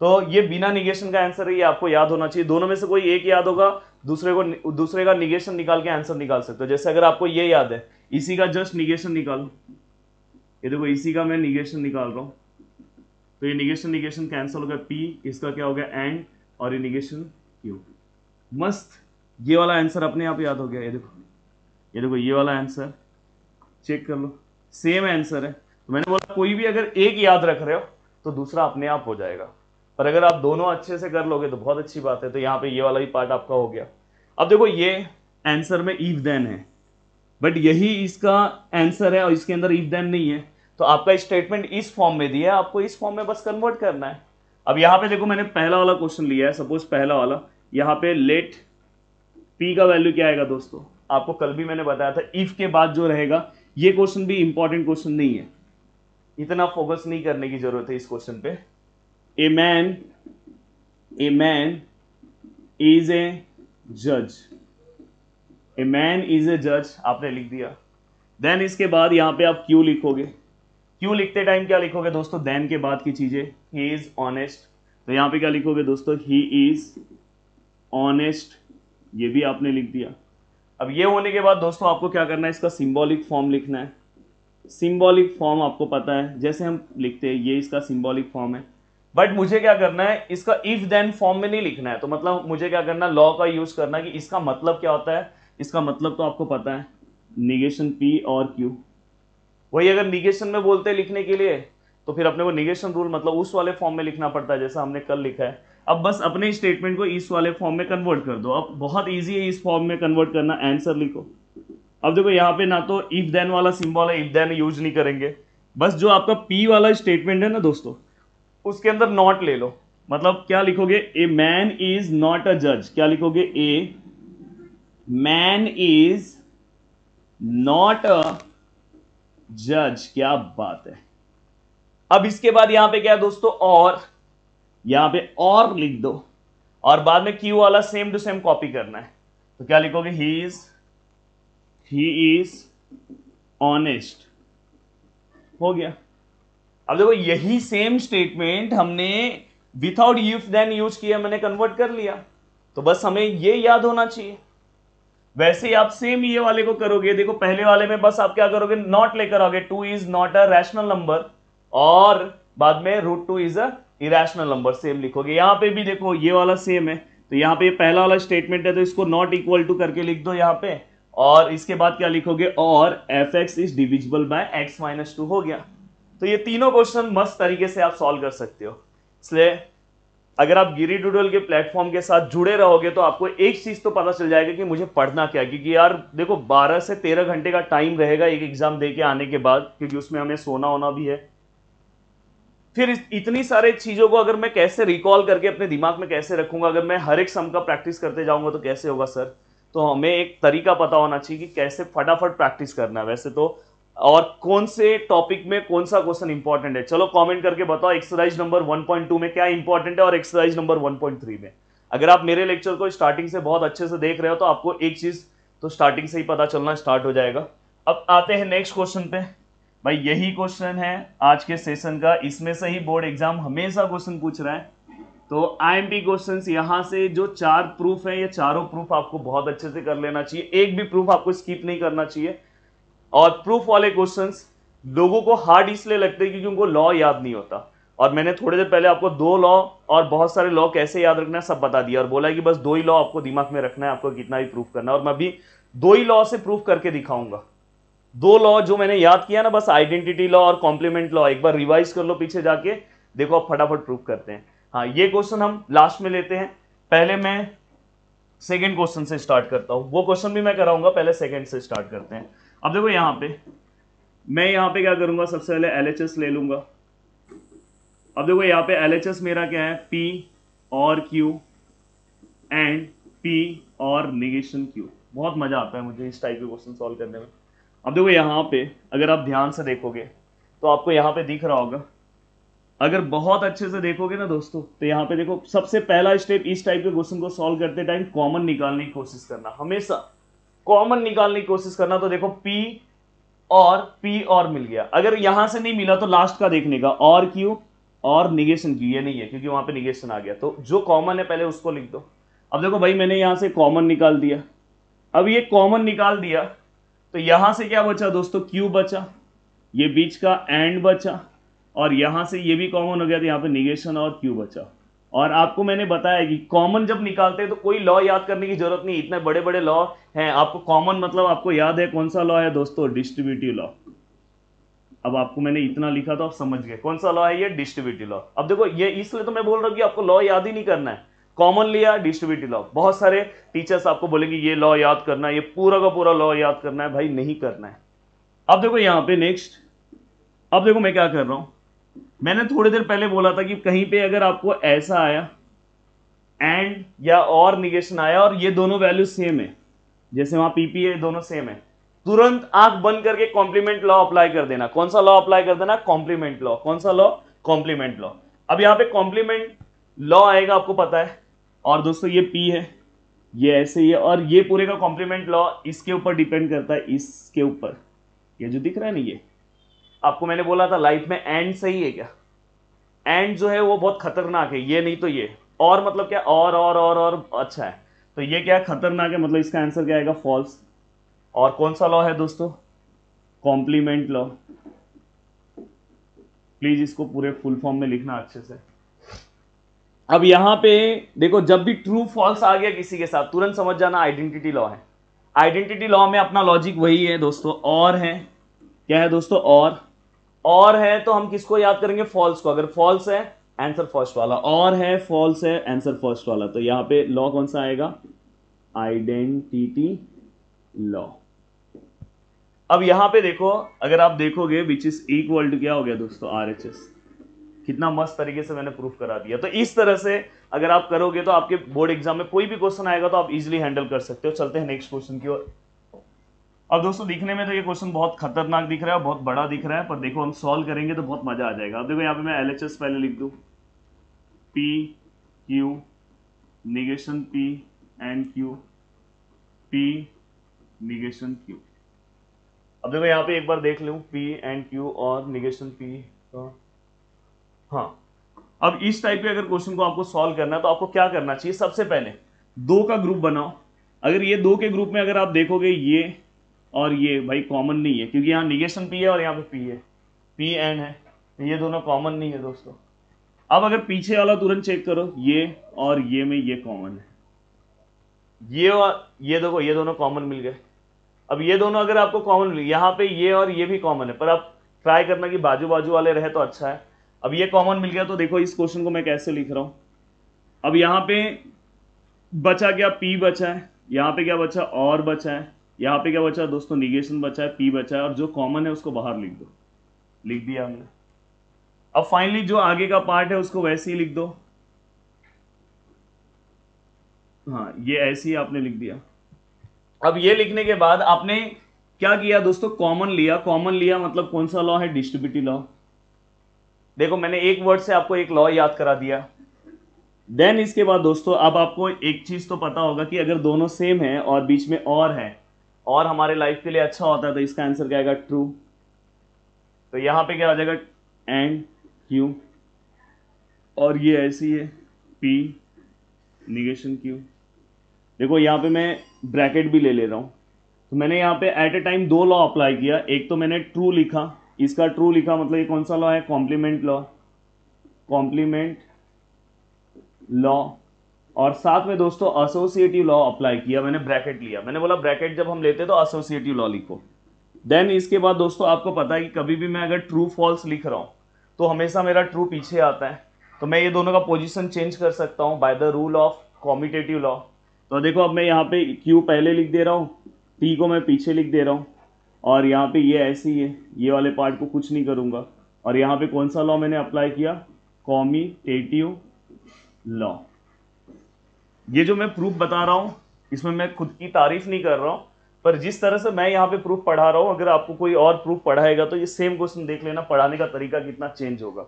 तो ये बिना निगेशन का आंसर है ये आपको याद होना चाहिए दोनों में से कोई एक याद होगा दूसरे को दूसरे का निगेशन निकाल के आंसर निकाल सकते हो जैसे अगर आपको ये याद है इसी का जस्ट निगेशन निकालो ये देखो इसी का मैं निगेशन निकाल रहा हूँ तो ये निगेशन निगेशन कैंसिल हो गया पी इसका क्या हो गया एंड और ये निगेशन क्यू मस्त ये वाला आंसर अपने आप याद हो गया ये देखो ये देखो ये वाला आंसर चेक कर लो सेम आंसर है तो मैंने बोला कोई भी अगर एक याद रख रहे हो तो दूसरा अपने आप हो जाएगा पर अगर आप दोनों अच्छे से कर लोगे तो बहुत अच्छी बात है तो यहाँ पे ये वाला भी पार्ट आपका हो गया अब देखो ये आंसर में इफ देन है बट यही इसका आंसर है और इसके अंदर इफ देन नहीं है तो आपका स्टेटमेंट इस फॉर्म में दिया है आपको इस फॉर्म में बस कन्वर्ट करना है अब यहाँ पे देखो मैंने पहला वाला क्वेश्चन लिया है सपोज पहला वाला यहाँ पे लेट पी का वैल्यू क्या आएगा दोस्तों आपको कल भी मैंने बताया था इफ के बाद जो रहेगा ये क्वेश्चन भी इंपॉर्टेंट क्वेश्चन नहीं है इतना फोकस नहीं करने की जरूरत है इस क्वेश्चन पे a man a man is a judge a man is a judge आपने लिख दिया देन इसके बाद यहाँ पे आप क्यों लिखोगे क्यों लिखते टाइम क्या लिखोगे दोस्तों देन के बाद की चीजें ही इज ऑनेस्ट तो यहाँ पे क्या लिखोगे दोस्तों ही इज ऑनेस्ट ये भी आपने लिख दिया अब ये होने के बाद दोस्तों आपको क्या करना है इसका सिंबॉलिक फॉर्म लिखना है सिंबॉलिक फॉर्म आपको पता है जैसे हम लिखते हैं ये इसका सिंबॉलिक फॉर्म है बट मुझे क्या करना है इसका इफ देन फॉर्म में नहीं लिखना है तो मतलब मुझे क्या करना है लॉ का यूज करना है कि इसका मतलब क्या होता है इसका मतलब तो आपको पता है निगेशन पी और क्यू वही अगर निगेशन में बोलते हैं लिखने के लिए तो फिर अपने को निगेशन रूल मतलब उस वाले फॉर्म में लिखना पड़ता है जैसा हमने कल लिखा है अब बस अपने स्टेटमेंट को इस वाले फॉर्म में कन्वर्ट कर दो अब बहुत ईजी है इस फॉर्म में कन्वर्ट करना आंसर लिखो अब देखो यहाँ पे ना तो इफ देन वाला सिंबल है इफ देन यूज नहीं करेंगे बस जो आपका पी वाला स्टेटमेंट है ना दोस्तों उसके अंदर नॉट ले लो मतलब क्या लिखोगे a man is not a जज क्या लिखोगे a man is not a जज क्या बात है अब इसके बाद यहां पे क्या है दोस्तों और यहां पे और लिख दो और बाद में क्यू वाला सेम टू सेम कॉपी करना है तो क्या लिखोगे he is he is honest हो गया अब देखो यही सेम स्टेटमेंट हमने विथआउट इफ देन यूज किया मैंने कन्वर्ट कर लिया तो बस हमें ये याद होना चाहिए वैसे ही आप सेम ये वाले को करोगे देखो पहले वाले में बस आप क्या करोगे नॉट लेकर आओगे two is not a rational number और बाद में root two is a irrational number same लिखोगे यहां पे भी देखो ये वाला सेम है तो यहां पे पहला वाला स्टेटमेंट है तो इसको नॉट इक्वल टू करके लिख दो यहां पे और इसके बाद क्या लिखोगे और F X is divisible by X minus two हो गया तो ये तीनों क्वेश्चन मस्त तरीके से आप सॉल्व कर सकते हो इसलिए अगर आप गिरी डूडल के प्लेटफॉर्म के साथ जुड़े रहोगे तो आपको एक चीज़ तो पता चल जाएगा कि मुझे पढ़ना क्या क्योंकि यार देखो 12 से 13 घंटे का टाइम रहेगा एक एग्ज़ाम दे के आने के बाद क्योंकि उसमें हमें सोना होना भी है फिर इतनी सारे चीज़ों को अगर मैं कैसे रिकॉल करके अपने दिमाग में कैसे रखूंगा अगर मैं हर एक सम का प्रैक्टिस करते जाऊंगा तो कैसे होगा सर तो हमें एक तरीका पता होना चाहिए कि कैसे फटाफट प्रैक्टिस करना है वैसे तो और कौन से टॉपिक में कौन सा क्वेश्चन इंपॉर्टेंट है चलो कमेंट करके बताओ एक्सरसाइज नंबर 1.2 में क्या इंपॉर्टेंट है और एक्सरसाइज नंबर 1.3 में अगर आप मेरे लेक्चर को स्टार्टिंग से बहुत अच्छे से देख रहे हो तो आपको एक चीज तो स्टार्टिंग से ही पता चलना स्टार्ट हो जाएगा अब आते हैं नेक्स्ट क्वेश्चन पे भाई यही क्वेश्चन है आज के सेशन का इसमें से ही बोर्ड एग्जाम हमेशा क्वेश्चन पूछ रहा है तो आई एम पी क्वेश्चन यहाँ से जो चार प्रूफ है ये चारों प्रूफ आपको बहुत अच्छे से कर लेना चाहिए एक भी प्रूफ आपको स्किप नहीं करना चाहिए और प्रूफ वाले क्वेश्चन लोगों को हार्ड इसलिए लगते हैं क्योंकि उनको लॉ याद नहीं होता और मैंने थोड़ी देर पहले आपको दो लॉ और बहुत सारे लॉ कैसे याद रखना सब बता दिया और बोला कि बस दो ही लॉ आपको दिमाग में रखना है आपको कितना भी प्रूफ करना है और मैं अभी दो ही लॉ से प्रूफ करके दिखाऊंगा दो लॉ जो मैंने याद किया ना बस आइडेंटिटी लॉ और कॉम्प्लीमेंट लॉ एक बार रिवाइज कर लो पीछे जाके देखो आप फटाफट प्रूफ करते हैं हाँ ये क्वेश्चन हम लास्ट में लेते हैं पहले मैं सेकेंड क्वेश्चन से स्टार्ट करता हूँ वो क्वेश्चन भी मैं कराऊंगा पहले सेकेंड से स्टार्ट करते हैं अब देखो यहाँ पे मैं यहाँ पे क्या करूँगा सबसे पहले एल ले लूँगा अब देखो यहाँ पे एल मेरा क्या है पी और क्यू एंड पी और निगेशन क्यू बहुत मज़ा आता है मुझे इस टाइप के क्वेश्चन सॉल्व करने में अब देखो यहाँ पे अगर आप ध्यान से देखोगे तो आपको यहाँ पे दिख रहा होगा अगर बहुत अच्छे से देखोगे ना दोस्तों तो यहाँ पे देखो सबसे पहला स्टेप इस टाइप के क्वेश्चन को सॉल्व करते टाइम कॉमन निकालने की कोशिश करना हमेशा कॉमन निकालने की कोशिश करना तो देखो पी और पी और मिल गया अगर यहां से नहीं मिला तो लास्ट का देखने का और क्यू और निगेशन क्यू ये नहीं है क्योंकि वहां पे निगेशन आ गया तो जो कॉमन है पहले उसको लिख दो अब देखो भाई मैंने यहां से कॉमन निकाल दिया अब ये कॉमन निकाल दिया तो यहां से क्या बचा दोस्तों क्यू बचा ये बीच का एंड बचा और यहां से ये भी कॉमन हो गया तो यहां पर निगेशन और क्यू बचा और आपको मैंने बताया कि कॉमन जब निकालते हैं तो कोई लॉ याद करने की जरूरत नहीं इतने बड़े बड़े लॉ हैं आपको कॉमन मतलब आपको याद है कौन सा लॉ है दोस्तों डिस्ट्रीब्यूटिव लॉ अब आपको मैंने इतना लिखा तो आप समझ गए कौन सा लॉ है ये डिस्ट्रीब्यूटिव लॉ अब देखो ये इसलिए तो मैं बोल रहा हूँ कि आपको लॉ याद ही नहीं करना है कॉमन लिया डिस्ट्रीब्यूटिव लॉ बहुत सारे टीचर्स आपको बोलेंगे ये लॉ याद करना है ये पूरा का पूरा लॉ याद करना है भाई नहीं करना है अब देखो यहाँ पे नेक्स्ट अब देखो मैं क्या कर रहा हूँ मैंने थोड़ी देर पहले बोला था कि कहीं पे अगर आपको ऐसा आया एंड या और निगेशन आया और ये दोनों वैल्यू सेम है जैसे वहां पीपीए दोनों सेम है तुरंत आंख बंद करके कॉम्प्लीमेंट लॉ अप्लाई कर देना कौन सा लॉ अप्लाई कर देना कॉम्प्लीमेंट लॉ कौन सा लॉ कॉम्प्लीमेंट लॉ अब यहां पे कॉम्प्लीमेंट लॉ आएगा आपको पता है और दोस्तों ये पी है ये ऐसे ही है और ये पूरे का कॉम्प्लीमेंट लॉ इसके ऊपर डिपेंड करता है इसके ऊपर ये जो दिख रहा है ना ये आपको मैंने बोला था लाइफ में एंड सही है क्या एंड जो है वो बहुत खतरनाक है ये नहीं तो ये और मतलब क्या और और और और अच्छा है तो ये क्या खतरनाक है मतलब इसका आंसर क्या आएगा फॉल्स और कौन सा लॉ है दोस्तों कॉम्प्लीमेंट लॉ प्लीज इसको पूरे फुल फॉर्म में लिखना अच्छे से अब यहां पे देखो जब भी ट्रू फॉल्स आ गया किसी के साथ तुरंत समझ जाना आइडेंटिटी लॉ है आइडेंटिटी लॉ में अपना लॉजिक वही है दोस्तों और है क्या है दोस्तों और और है तो हम किसको याद करेंगे फॉल्स को अगर फॉल्स है आंसर फर्स्ट वाला और है फॉल्स है आंसर फर्स्ट वाला तो यहां पे लॉ कौन सा आएगा आइडेंटिटी लॉ अब यहां पे देखो अगर आप देखोगे विच इज इक्वल टू क्या हो गया दोस्तों आर एच एस कितना मस्त तरीके से मैंने प्रूफ करा दिया तो इस तरह से अगर आप करोगे तो आपके बोर्ड एग्जाम में कोई भी क्वेश्चन आएगा तो आप इजिली हैंडल कर सकते हो चलते हैं नेक्स्ट क्वेश्चन की ओर अब दोस्तों दिखने में तो ये क्वेश्चन बहुत खतरनाक दिख रहा है बहुत बड़ा दिख रहा है पर देखो हम सॉल्व करेंगे तो बहुत मजा आ जाएगा अब देखो यहाँ पे मैं एल पहले लिख दू P Q negation P and Q P negation Q अब देखो यहाँ पे एक बार देख लू पी एंड क्यू और निगेशन पी हाँ अब इस टाइप के अगर क्वेश्चन को आपको सॉल्व करना है तो आपको क्या करना चाहिए सबसे पहले दो का ग्रुप बनाओ अगर ये दो के ग्रुप में अगर आप देखोगे ये और ये भाई कॉमन नहीं है क्योंकि यहाँ निगेशन पी है और यहाँ पे पी है पी एन है तो ये दोनों कॉमन नहीं है दोस्तों अब अगर पीछे वाला तुरंत चेक करो ये और ये में ये कॉमन है ये और ये देखो ये दोनों कॉमन मिल गए अब ये दोनों अगर आपको कॉमन मिले यहाँ पे ये और ये भी कॉमन है पर आप ट्राई करना कि बाजू बाजू वाले रहे तो अच्छा है अब ये कॉमन मिल गया तो देखो इस क्वेश्चन को मैं कैसे लिख रहा हूँ अब यहाँ पे बचा क्या पी बचा है यहाँ पे क्या बचा और बचा है यहाँ पे क्या बचा दोस्तों निगेशन बचा है पी बचा है और जो कॉमन है उसको बाहर लिख दो लिख दिया हमने अब फाइनली जो आगे का पार्ट है उसको वैसे ही लिख दो हाँ ये ऐसे ही आपने लिख दिया अब ये लिखने के बाद आपने क्या किया दोस्तों कॉमन लिया कॉमन लिया मतलब कौन सा लॉ है डिस्ट्रीब्यूटिव लॉ देखो मैंने एक वर्ड से आपको एक लॉ याद करा दिया देन इसके बाद दोस्तों अब आपको एक चीज तो पता होगा कि अगर दोनों सेम है और बीच में और है और हमारे लाइफ के लिए अच्छा होता है तो इसका आंसर क्या आएगा ट्रू तो यहाँ पे क्या आ जाएगा एंड क्यू और ये ऐसी है पी निगेशन क्यू देखो यहाँ पे मैं ब्रैकेट भी ले ले रहा हूँ तो मैंने यहाँ पे एट ए टाइम दो लॉ अप्लाई किया एक तो मैंने ट्रू लिखा इसका ट्रू लिखा मतलब ये कौन सा लॉ है कॉम्प्लीमेंट लॉ कॉम्प्लीमेंट लॉ और साथ में दोस्तों एसोसिएटिव लॉ अप्लाई किया मैंने ब्रैकेट लिया मैंने बोला ब्रैकेट जब हम लेते तो एसोसिएटिव लॉ लिखो देन इसके बाद दोस्तों आपको पता है कि कभी भी मैं अगर ट्रू फॉल्स लिख रहा हूँ तो हमेशा मेरा ट्रू पीछे आता है तो मैं ये दोनों का पोजिशन चेंज कर सकता हूँ by the rule of commutative law तो देखो अब मैं यहाँ पे क्यू पहले लिख दे रहा हूँ टी को मैं पीछे लिख दे रहा हूँ और यहाँ पे ये ऐसी है ये वाले पार्ट को कुछ नहीं करूँगा और यहाँ पे कौन सा लॉ मैंने अप्लाई किया कॉमिटेटिव लॉ ये जो मैं प्रूफ बता रहा हूँ इसमें मैं खुद की तारीफ नहीं कर रहा हूँ पर जिस तरह से मैं यहाँ पे प्रूफ पढ़ा रहा हूँ अगर आपको कोई और प्रूफ पढ़ाएगा तो ये सेम क्वेश्चन देख लेना पढ़ाने का तरीका कितना चेंज होगा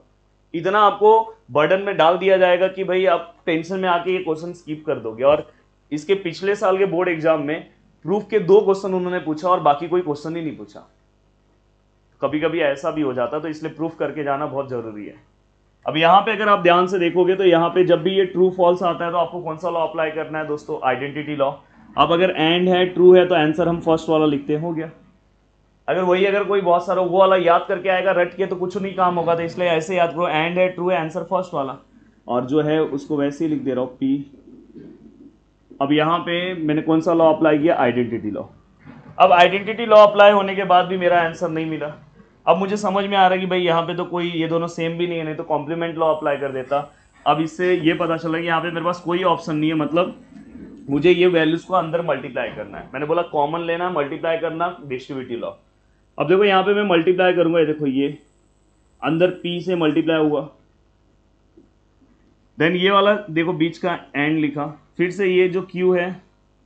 इतना आपको बर्डन में डाल दिया जाएगा कि भाई आप टेंशन में आके ये क्वेश्चन स्किप कर दोगे और इसके पिछले साल के बोर्ड एग्जाम में प्रूफ के दो क्वेश्चन उन्होंने पूछा और बाकी कोई क्वेश्चन ही नहीं पूछा कभी कभी ऐसा भी हो जाता तो इसलिए प्रूफ करके जाना बहुत जरूरी है अब यहां पे अगर आप ध्यान से देखोगे तो यहाँ पे जब भी ये ट्रू फॉल्स आता है तो आपको कौन सा लॉ अप्लाई करना है दोस्तों आइडेंटिटी लॉ अब अगर एंड है ट्रू है तो आंसर हम फर्स्ट वाला लिखते हैं हो गया अगर वही अगर कोई बहुत सारा वो वाला याद करके आएगा रट के तो कुछ नहीं काम होगा तो इसलिए ऐसे याद करो एंड है ट्रू है आंसर फर्स्ट वाला और जो है उसको वैसे ही लिख दे रहा हूँ पी अब यहाँ पे मैंने कौन सा लॉ अप्लाई किया आइडेंटिटी लॉ अब आइडेंटिटी लॉ अप्लाई होने के बाद भी मेरा आंसर नहीं मिला अब मुझे समझ में आ रहा है कि भाई यहाँ पे तो कोई ये दोनों सेम भी नहीं है नहीं तो कॉम्प्लीमेंट लॉ अप्लाई कर देता अब इससे ये पता चला कि यहाँ पे मेरे पास कोई ऑप्शन नहीं है मतलब मुझे ये वैल्यूज़ को अंदर मल्टीप्लाई करना है मैंने बोला कॉमन लेना मल्टीप्लाई करना डिस्ट्रीब्यूटिव लॉ अब देखो यहाँ पे मैं मल्टीप्लाई करूंगा ये देखो ये अंदर पी से मल्टीप्लाई हुआ देन ये वाला देखो बीच का एंड लिखा फिर से ये जो क्यू है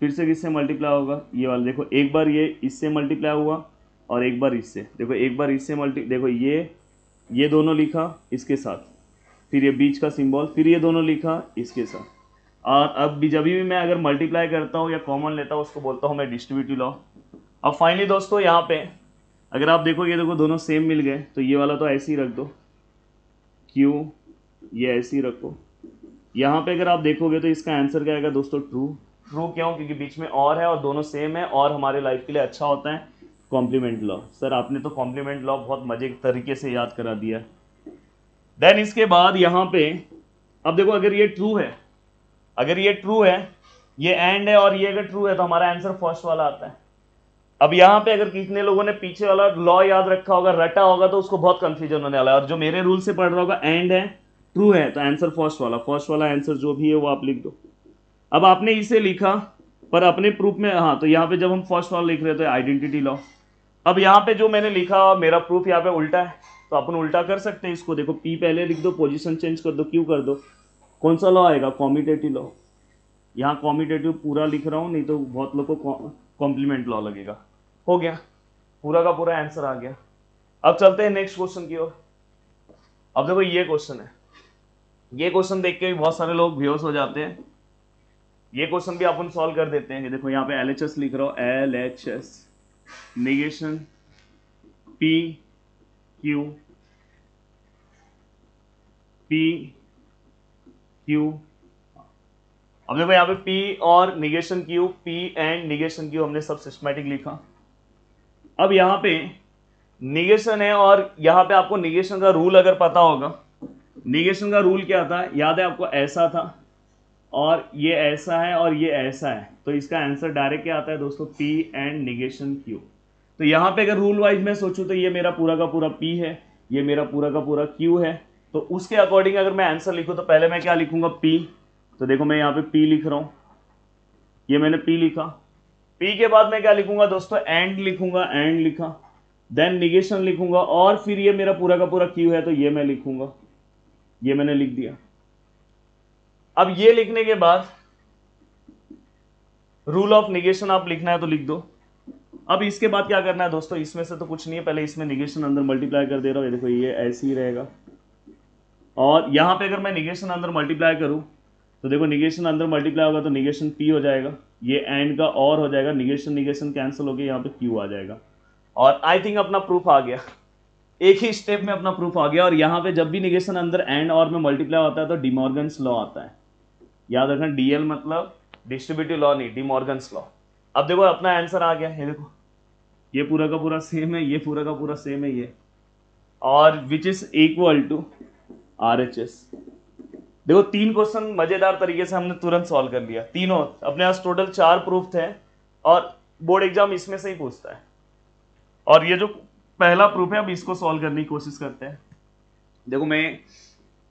फिर से किससे मल्टीप्लाई होगा ये वाला देखो एक बार ये इससे मल्टीप्लाई हुआ और एक बार इससे देखो एक बार इससे मल्टी देखो ये ये दोनों लिखा इसके साथ फिर ये बीच का सिंबल फिर ये दोनों लिखा इसके साथ और अब भी जब भी मैं अगर मल्टीप्लाई करता हूँ या कॉमन लेता हूँ उसको बोलता हूँ मैं डिस्ट्रीब्यूटिव लॉ अब फाइनली दोस्तों यहाँ पे अगर आप देखो ये देखो दोनों सेम मिल गए तो ये वाला तो ऐसे ही रख दो क्यों ये ऐसे ही रखो यहाँ पे अगर आप देखोगे तो इसका आंसर क्या आएगा दोस्तों ट्रू ट्रू क्यों क्योंकि बीच में और है और दोनों सेम है और हमारे लाइफ के लिए अच्छा होता है कॉम्प्लीमेंट लॉ सर आपने तो कॉम्प्लीमेंट लॉ बहुत मजे तरीके से याद करा दिया देन इसके बाद यहाँ पे अब देखो अगर ये ट्रू है अगर ये ट्रू है ये एंड है और ये अगर ट्रू है तो हमारा आंसर फर्स्ट वाला आता है अब यहाँ पे अगर कितने लोगों ने पीछे वाला लॉ याद रखा होगा रटा होगा तो उसको बहुत कंफ्यूजन होने वाला है और जो मेरे रूल से पढ़ रहा होगा एंड है ट्रू है तो आंसर फर्स्ट वाला फर्स्ट वाला आंसर जो भी है वो आप लिख दो अब आपने इसे लिखा पर अपने प्रूफ में हाँ तो यहाँ पे जब हम फर्स्ट वाला लिख रहे थे आइडेंटिटी लॉ अब यहाँ पे जो मैंने लिखा मेरा प्रूफ यहाँ पे उल्टा है तो अपन उल्टा कर सकते हैं इसको देखो पी पहले लिख दो पोजीशन चेंज कर दो क्यों कर दो कौन सा लॉ आएगा कॉमिटेटिव लॉ यहाँ कॉमिटेटिव पूरा लिख रहा हूँ नहीं तो बहुत लोग को कॉम्प्लीमेंट लॉ लगेगा हो गया पूरा का पूरा आंसर आ गया अब चलते हैं नेक्स्ट क्वेश्चन की ओर अब देखो ये क्वेश्चन है ये क्वेश्चन देख के भी बहुत सारे लोग बेहोश हो जाते हैं ये क्वेश्चन भी अपन सॉल्व कर देते हैं देखो यहाँ पे एल लिख रहा हूँ L H S negation p q p q हमने को यहां पे p और negation q p and negation q हमने सब सिस्टमैटिक लिखा अब यहां पे निगेशन है और यहां पे आपको निगेशन का रूल अगर पता होगा निगेशन का रूल क्या था याद है आपको ऐसा था और ये ऐसा है और ये ऐसा है तो इसका आंसर डायरेक्ट क्या आता है दोस्तों पी एंड निगेशन क्यू तो यहाँ पे अगर रूल वाइज मैं सोचूँ तो ये मेरा पूरा का पूरा पी है ये मेरा पूरा का पूरा क्यू है तो उसके अकॉर्डिंग अगर मैं आंसर लिखूँ तो पहले मैं क्या लिखूंगा पी तो देखो मैं यहाँ पे पी लिख रहा हूँ ये मैंने पी लिखा पी के बाद मैं क्या लिखूंगा दोस्तों एंड लिखूंगा एंड लिखा देन निगेशन लिखूंगा और फिर ये मेरा पूरा का पूरा क्यू है तो ये मैं लिखूंगा ये मैंने लिख दिया अब ये लिखने के बाद रूल ऑफ निगेशन आप लिखना है तो लिख दो अब इसके बाद क्या करना है दोस्तों इसमें से तो कुछ नहीं है पहले इसमें निगेशन अंदर मल्टीप्लाई कर दे रहा हूं देखो ये ऐसे ही रहेगा और यहां पे अगर मैं निगेशन अंदर मल्टीप्लाई करूं तो देखो निगेशन अंदर मल्टीप्लाई होगा तो निगेशन पी हो जाएगा ये एंड का और हो जाएगा निगेशन निगेशन कैंसिल होकर यहाँ पे क्यू आ जाएगा और आई थिंक अपना प्रूफ आ गया एक ही स्टेप में अपना प्रूफ आ गया और यहाँ पे जब भी निगेशन अंदर एंड और में मल्टीप्लाई होता है तो डिमॉर्गन लॉ आता है याद रखना डीएल मतलब डिस्ट्रीब्यूटिव लॉ नहीं डी डीमॉर्गन्स लॉ अब देखो अपना आंसर आ गया ये देखो ये पूरा का पूरा सेम है ये पूरा का पूरा सेम है ये और which is equal to R H S देखो तीन क्वेश्चन मजेदार तरीके से हमने तुरंत सॉल्व कर लिया तीनों अपने पास टोटल चार प्रूफ थे और बोर्ड एग्जाम इसमें से ही पूछता है और ये जो पहला प्रूफ है अब इसको सॉल्व करने की कोशिश करते हैं देखो मैं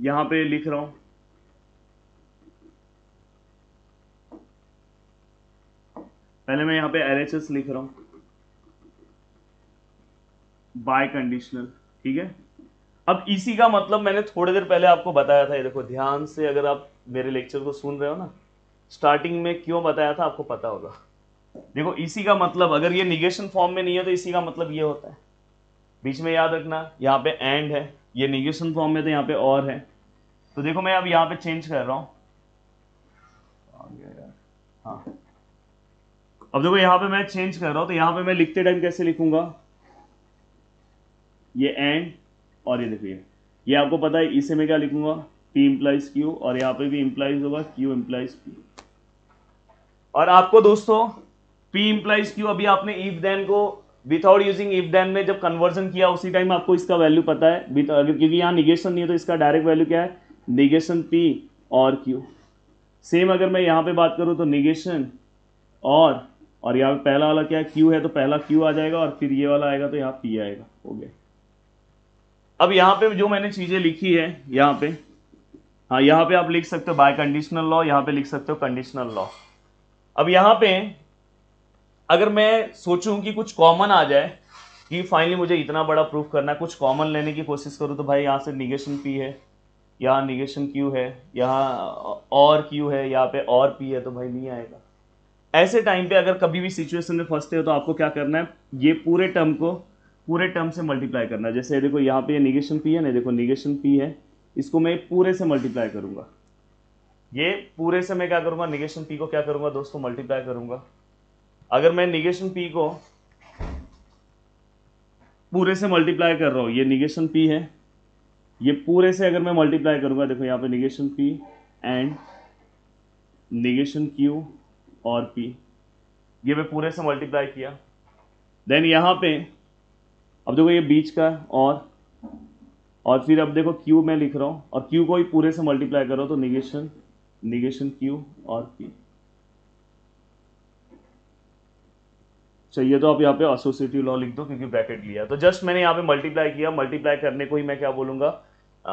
यहाँ पे लिख रहा हूँ पहले मैं यहां पे एल लिख रहा हूँ बाय कंडीशनल ठीक है अब इसी का मतलब मैंने थोड़ी देर पहले आपको बताया था ये देखो ध्यान से अगर आप मेरे लेक्चर को सुन रहे हो ना स्टार्टिंग में क्यों बताया था आपको पता होगा देखो इसी का मतलब अगर ये निगेशन फॉर्म में नहीं है तो इसी का मतलब ये होता है बीच में याद रखना यहाँ पे एंड है ये निगेशन फॉर्म में तो यहाँ पे और है तो देखो मैं अब यहाँ पे चेंज कर रहा हूँ हाँ अब देखो यहां पे मैं चेंज कर रहा हूं तो यहां पे मैं लिखते टाइम कैसे लिखूंगा ये एंड और ये देखिए ये आपको पता है इसे मैं क्या लिखूंगा P इंप्लाइज Q और यहां पे भी इंप्लाइज होगा Q इंप्लाइज P और आपको दोस्तों P इंप्लाइज Q अभी आपने इफ देन को विथआउट यूजिंग इफ देन में जब कन्वर्जन किया उसी टाइम आपको इसका वैल्यू पता है क्योंकि यहां निगेशन नहीं है तो इसका डायरेक्ट वैल्यू क्या है निगेशन P और Q सेम अगर मैं यहां पे बात करूं तो निगेशन और और यहाँ पे पहला वाला क्या है क्यू है तो पहला क्यू आ जाएगा और फिर ये वाला आएगा तो यहाँ पी आएगा हो गया अब यहाँ पे जो मैंने चीज़ें लिखी है यहाँ पे हाँ यहाँ पे आप लिख सकते हो बाय कंडीशनल लॉ यहाँ पे लिख सकते हो कंडीशनल लॉ अब यहाँ पे अगर मैं सोचूं कि कुछ कॉमन आ जाए कि फाइनली मुझे इतना बड़ा प्रूफ करना है कुछ कॉमन लेने की कोशिश करूँ तो भाई यहाँ से निगेशन पी है यहाँ निगेशन क्यू है यहाँ और क्यू है यहाँ पे और पी है तो भाई नहीं आएगा ऐसे टाइम पे अगर कभी भी सिचुएशन में फंसते हो तो आपको क्या करना है ये पूरे टर्म को पूरे टर्म से मल्टीप्लाई करना है जैसे देखो यहाँ पे ये निगेशन पी है ना देखो निगेशन पी है इसको मैं पूरे से मल्टीप्लाई करूँगा ये पूरे से मैं क्या करूँगा निगेशन पी को क्या करूँगा दोस्तों मल्टीप्लाई करूँगा अगर मैं निगेशन पी को पूरे से मल्टीप्लाई कर रहा हूँ ये निगेशन पी है ये पूरे से अगर मैं मल्टीप्लाई करूँगा देखो यहाँ पे negation P and negation Q और पी ये मैं पूरे से मल्टीप्लाई किया देन यहाँ पे अब देखो ये बीच का और और फिर अब देखो क्यू मैं लिख रहा हूँ और क्यू को ही पूरे से मल्टीप्लाई करो तो निगेशन निगेशन क्यू और पी चाहिए तो आप यहाँ पे एसोसिएटिव लॉ लिख दो क्योंकि ब्रैकेट लिया तो जस्ट मैंने यहाँ पे मल्टीप्लाई किया मल्टीप्लाई करने को ही मैं क्या बोलूंगा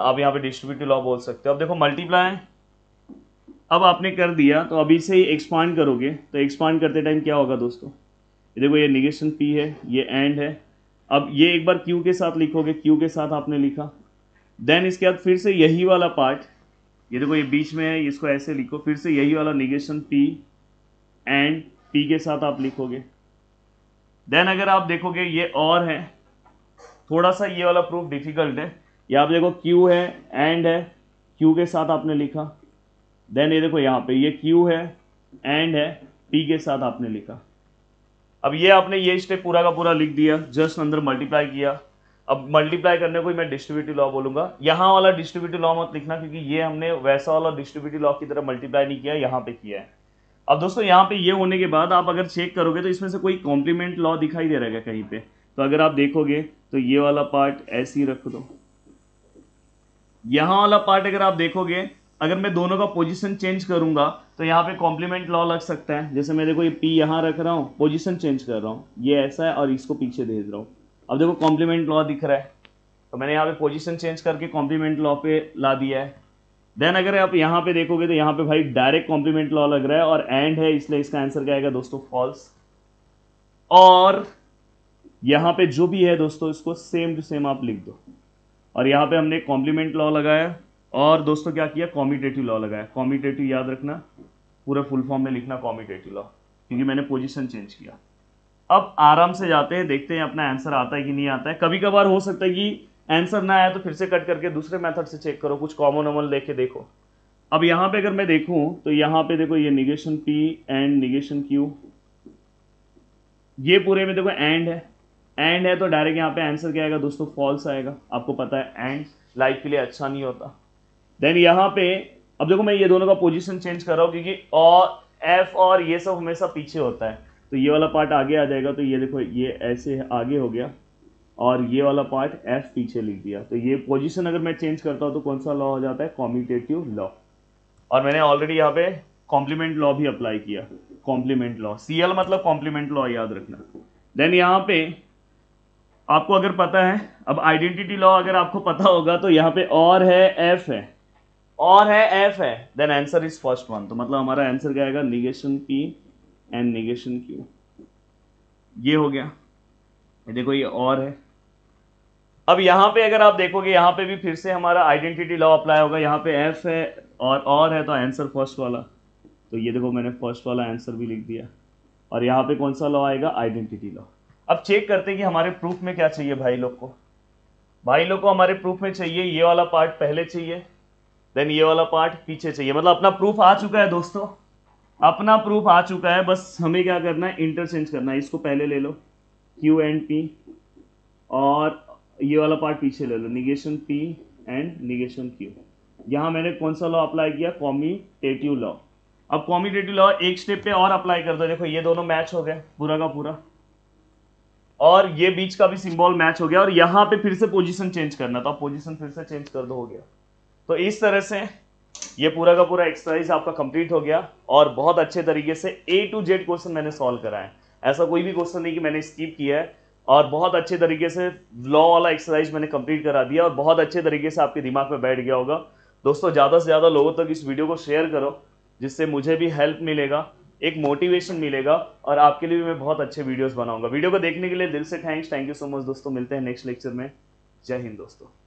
आप यहाँ पे डिस्ट्रीब्यूटिव लॉ बोल सकते हो अब देखो मल्टीप्लाई अब आपने कर दिया तो अभी से ही एक्सपांड करोगे तो एक्सपांड करते टाइम क्या होगा दोस्तों ये देखो ये निगेशन पी है ये एंड है अब ये एक बार क्यू के साथ लिखोगे क्यू के साथ आपने लिखा देन इसके बाद फिर से यही वाला पार्ट ये देखो ये बीच में है इसको ऐसे लिखो फिर से यही वाला निगेशन पी एंड पी के साथ आप लिखोगे देन अगर आप देखोगे ये और है थोड़ा सा ये वाला प्रूफ डिफिकल्ट है ये आप देखो क्यू है एंड है क्यू के साथ आपने लिखा देन ये देखो यहाँ पे ये क्यू है एंड है पी के साथ आपने लिखा अब ये आपने ये स्टेप पूरा का पूरा लिख दिया जस्ट अंदर मल्टीप्लाई किया अब मल्टीप्लाई करने को ही मैं डिस्ट्रीब्यूटिव लॉ बोलूंगा यहाँ वाला डिस्ट्रीब्यूटिव लॉ मत लिखना क्योंकि ये हमने वैसा वाला डिस्ट्रीब्यूटिव लॉ की तरह मल्टीप्लाई नहीं किया यहाँ पे किया है अब दोस्तों यहाँ पे ये होने के बाद आप अगर चेक करोगे तो इसमें से कोई कॉम्प्लीमेंट लॉ दिखाई दे रहेगा कहीं पे तो अगर आप देखोगे तो ये वाला पार्ट ऐसे ही रख दो यहाँ वाला पार्ट अगर आप देखोगे अगर मैं दोनों का पोजीशन चेंज करूंगा तो यहाँ पे कॉम्प्लीमेंट लॉ लग सकता है जैसे मैं देखो ये पी यहाँ रख रहा हूँ पोजीशन चेंज कर रहा हूँ ये ऐसा है और इसको पीछे भेज रहा हूँ अब देखो कॉम्प्लीमेंट लॉ दिख रहा है तो मैंने यहाँ पे पोजीशन चेंज करके कॉम्प्लीमेंट लॉ पे ला दिया है देन अगर आप यहाँ पे देखोगे तो यहाँ पे भाई डायरेक्ट कॉम्प्लीमेंट लॉ लग रहा है और एंड है इसलिए इसका आंसर क्या आएगा दोस्तों फॉल्स और यहाँ पे जो भी है दोस्तों इसको सेम टू सेम आप लिख दो और यहाँ पे हमने कॉम्प्लीमेंट लॉ लगाया और दोस्तों क्या किया कॉमिटेटिव लॉ लगाया कॉमिटेटिव याद रखना पूरे फुल फॉर्म में लिखना कॉमिटेटिव लॉ क्योंकि मैंने पोजिशन चेंज किया अब आराम से जाते हैं देखते हैं अपना आंसर आता है कि नहीं आता है कभी कभार हो सकता है कि आंसर ना आया तो फिर से कट करके दूसरे मेथड से चेक करो कुछ कॉमन वॉमन लेके देखो अब यहां पे अगर मैं देखूँ तो यहां पे देखो ये negation P and negation Q ये पूरे में देखो एंड है एंड है तो डायरेक्ट यहाँ पे आंसर क्या आएगा दोस्तों फॉल्स आएगा आपको पता है एंड लाइफ के लिए अच्छा नहीं होता देन यहाँ पे अब देखो मैं ये दोनों का पोजीशन चेंज कर रहा हूं क्योंकि और एफ और ये सब हमेशा पीछे होता है तो ये वाला पार्ट आगे आ जाएगा तो ये देखो ये ऐसे आगे हो गया और ये वाला पार्ट एफ पीछे लिख दिया तो ये पोजिशन अगर मैं चेंज करता हूँ तो कौन सा लॉ हो जाता है कॉम्यूटेटिव लॉ और मैंने ऑलरेडी यहाँ पे कॉम्प्लीमेंट लॉ भी अप्लाई किया कॉम्प्लीमेंट लॉ सी एल मतलब कॉम्प्लीमेंट लॉ याद रखना देन यहाँ पे आपको अगर पता है अब आइडेंटिटी लॉ अगर आपको पता होगा तो यहाँ पे और है एफ है और है एफ है then answer is first one तो मतलब हमारा आंसर क्या आएगा negation P and negation Q ये हो गया ये देखो ये और है अब यहां पे अगर आप देखोगे यहां पे भी फिर से हमारा आइडेंटिटी लॉ अप्लाई होगा यहां पे एफ है और और है तो आंसर फर्स्ट वाला तो ये देखो मैंने फर्स्ट वाला आंसर भी लिख दिया और यहां पे कौन सा लॉ आएगा आइडेंटिटी लॉ अब चेक करते हैं कि हमारे प्रूफ में क्या चाहिए भाई लोग को भाई लोग को हमारे प्रूफ में चाहिए ये वाला पार्ट पहले चाहिए देन ये वाला पार्ट पीछे चाहिए मतलब अपना प्रूफ आ चुका है दोस्तों अपना प्रूफ आ चुका है बस हमें क्या करना है इंटरचेंज करना है इसको पहले ले लो क्यू एंड पी और ये वाला पार्ट पीछे ले लो negation P and negation Q यहाँ मैंने कौन सा लॉ अप्लाई किया कॉमिटेटिव लॉ अब कॉमिटेटिव लॉ एक स्टेप पे और अप्लाई कर दो देखो ये दोनों मैच हो गए पूरा का पूरा और ये बीच का भी सिंबल मैच हो गया और यहाँ पे फिर से पोजीशन चेंज करना तो आप पोजीशन फिर से चेंज कर दो हो गया तो इस तरह से ये पूरा का पूरा एक्सरसाइज आपका कंप्लीट हो गया और बहुत अच्छे तरीके से ए टू जेड क्वेश्चन मैंने सॉल्व करा है ऐसा कोई भी क्वेश्चन नहीं कि मैंने स्किप किया है और बहुत अच्छे तरीके से लॉ वाला एक्सरसाइज मैंने कंप्लीट करा दिया और बहुत अच्छे तरीके से आपके दिमाग में बैठ गया होगा दोस्तों ज़्यादा से ज़्यादा लोगों तक इस वीडियो को शेयर करो जिससे मुझे भी हेल्प मिलेगा एक मोटिवेशन मिलेगा और आपके लिए भी मैं बहुत अच्छे वीडियोस बनाऊंगा वीडियो को देखने के लिए दिल से thanks thank you so much दोस्तों मिलते हैं नेक्स्ट लेक्चर में जय हिंद दोस्तों